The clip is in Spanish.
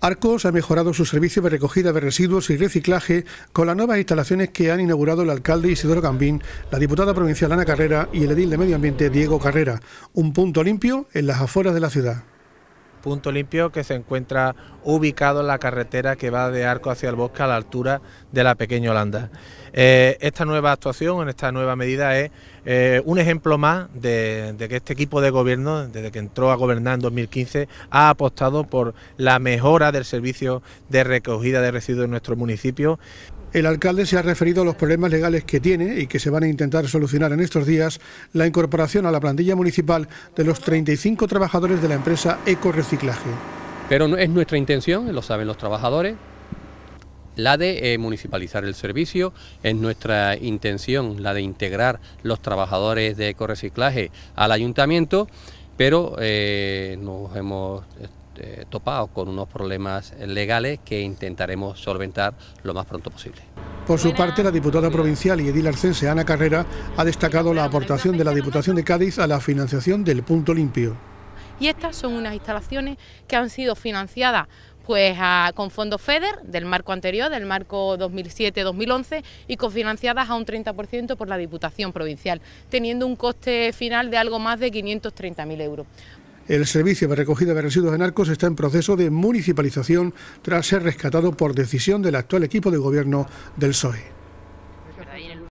Arcos ha mejorado su servicio de recogida de residuos y reciclaje con las nuevas instalaciones que han inaugurado el alcalde Isidoro Gambín, la diputada provincial Ana Carrera y el edil de Medio Ambiente Diego Carrera. Un punto limpio en las afueras de la ciudad. Punto Limpio que se encuentra ubicado en la carretera que va de Arco hacia el bosque a la altura de la Pequeña Holanda. Eh, esta nueva actuación, esta nueva medida, es eh, un ejemplo más de, que este equipo de gobierno, desde que entró a gobernar en 2015, ha apostado por la mejora del servicio de recogida de residuos en nuestro municipio. El alcalde se ha referido a los problemas legales que tiene y que se van a intentar solucionar en estos días la incorporación a la plantilla municipal de los 35 trabajadores de la empresa Eco pero es nuestra intención, lo saben los trabajadores, la de eh, municipalizar el servicio, es nuestra intención la de integrar los trabajadores de ecoreciclaje al ayuntamiento, pero eh, nos hemos este, topado con unos problemas legales que intentaremos solventar lo más pronto posible. Por su parte, la diputada provincial y edil arcense Ana Carrera ha destacado la aportación de la Diputación de Cádiz a la financiación del Punto Limpio. Y estas son unas instalaciones que han sido financiadas pues con fondos FEDER del marco anterior, del marco 2007-2011 y cofinanciadas a un 30% por la Diputación Provincial, teniendo un coste final de algo más de 530.000 euros. El servicio de recogida de residuos en Arcos está en proceso de municipalización tras ser rescatado por decisión del actual equipo de gobierno del PSOE.